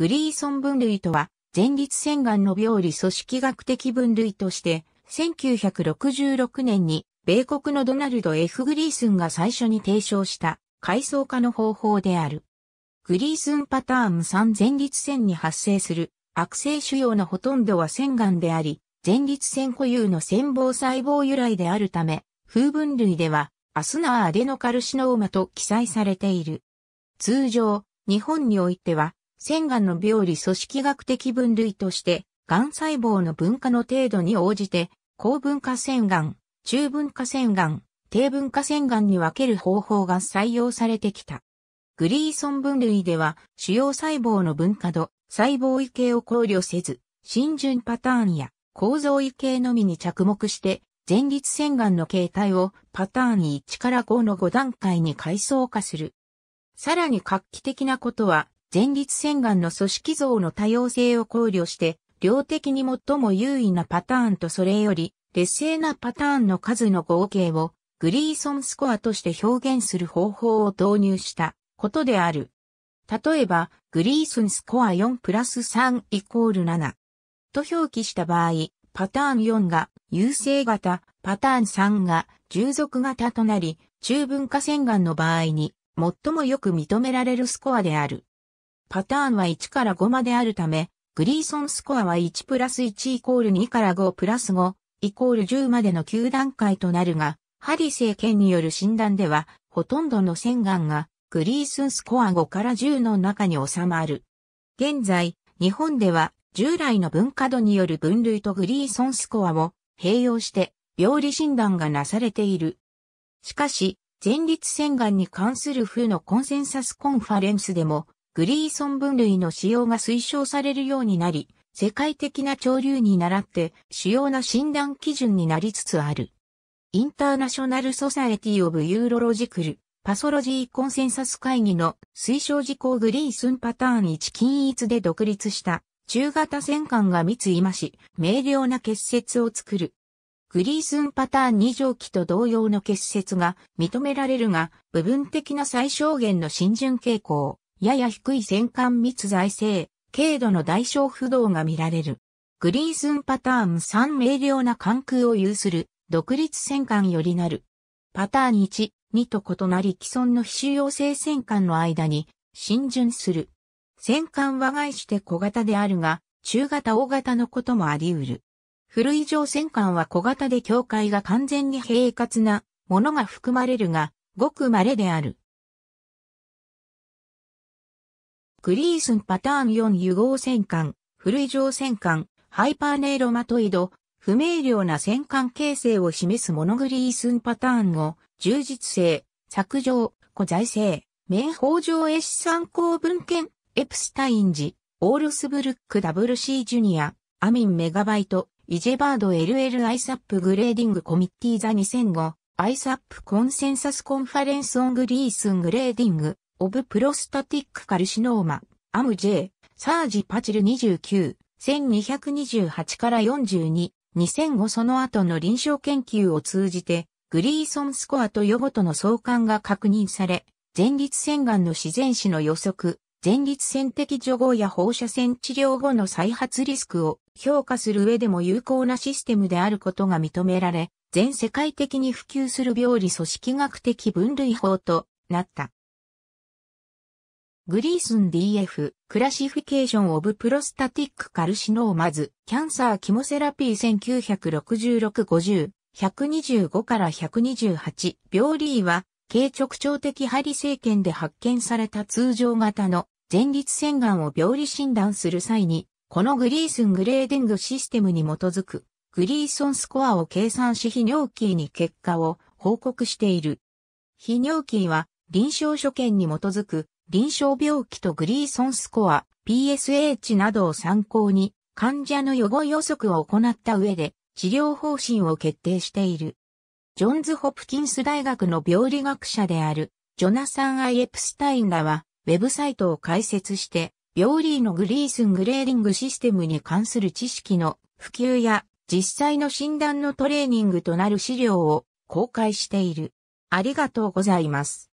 グリーソン分類とは、前立腺がんの病理組織学的分類として、1966年に、米国のドナルド・ F・ グリースンが最初に提唱した階層化の方法である。グリースンパターン3前立腺に発生する悪性腫瘍のほとんどは腺がんであり、前立腺固有の腺房細胞由来であるため、風分類ではアスナーアデノカルシノーマと記載されている。通常、日本においては腺がんの病理組織学的分類として、がん細胞の分化の程度に応じて、高分化腺がん、中分化腺がん、低分化腺がんに分ける方法が採用されてきた。グリーソン分類では、主要細胞の分化度、細胞異形を考慮せず、浸潤パターンや構造異形のみに着目して、前立腺がんの形態をパターン1から5の5段階に階層化する。さらに画期的なことは、前立腺がんの組織像の多様性を考慮して、量的に最も優位なパターンとそれより劣勢なパターンの数の合計をグリーソンスコアとして表現する方法を導入したことである。例えば、グリーソンスコア4プラス3イコール7と表記した場合、パターン4が優勢型、パターン3が従属型となり、中分化洗顔の場合に最もよく認められるスコアである。パターンは1から5まであるため、グリーソンスコアは1プラス1イコール2から5プラス5イコール10までの9段階となるが、ハリ政権による診断では、ほとんどの洗顔がグリーソンスコア5から10の中に収まる。現在、日本では従来の文化度による分類とグリーソンスコアを併用して病理診断がなされている。しかし、前立腺癌に関する風のコンセンサスコンファレンスでも、グリーソン分類の使用が推奨されるようになり、世界的な潮流に倣って主要な診断基準になりつつある。インターナショナル・ソサエティ・オブ・ユーロロジクル・パソロジー・コンセンサス会議の推奨事項グリースンパターン1均一で独立した中型戦艦が密いまし、明瞭な結節を作る。グリースンパターン2条期と同様の結節が認められるが、部分的な最小限の浸潤傾向。やや低い戦艦密財政、軽度の代償不動が見られる。グリースンパターン3明瞭な関空を有する独立戦艦よりなる。パターン1、2と異なり既存の非主要性戦艦の間に浸潤する。戦艦は外して小型であるが、中型大型のこともあり得る。古い上戦艦は小型で境界が完全に平滑なものが含まれるが、ごく稀である。グリースンパターン4融合戦艦、古い上戦艦、ハイパーネイロマトイド、不明瞭な戦艦形成を示すモノグリースンパターンを、充実性、削除、古財性、免法上絵師参考文献、エプスタイン時、オールスブルック WC ジュニア、アミンメガバイト、イジェバード LL アイサップグレーディングコミッティザ2005、アイサップコンセンサスコンファレンスオングリースングレーディング、オブプロスタティックカルシノーマ、アム J、サージパチル29、1228から42、2005その後の臨床研究を通じて、グリーソンスコアと予後との相関が確認され、前立腺がんの自然死の予測、前立腺的除合や放射線治療後の再発リスクを評価する上でも有効なシステムであることが認められ、全世界的に普及する病理組織学的分類法となった。グリースン DF、クラシフィケーション・オブ・プロスタティック・カルシノーマズ、キャンサー・キモセラピー1966-50、125から128、病理医は、軽直腸的針政検で発見された通常型の前立腺がんを病理診断する際に、このグリースングレーディングシステムに基づく、グリーソンスコアを計算し泌尿器に結果を報告している。泌尿器は臨床所見に基づく臨床病気とグリーソンスコア、PSH などを参考に、患者の予後予測を行った上で、治療方針を決定している。ジョンズ・ホプキンス大学の病理学者である、ジョナサン・アイ・エプスタインらは、ウェブサイトを開設して、病理のグリースン・グレーリングシステムに関する知識の普及や、実際の診断のトレーニングとなる資料を公開している。ありがとうございます。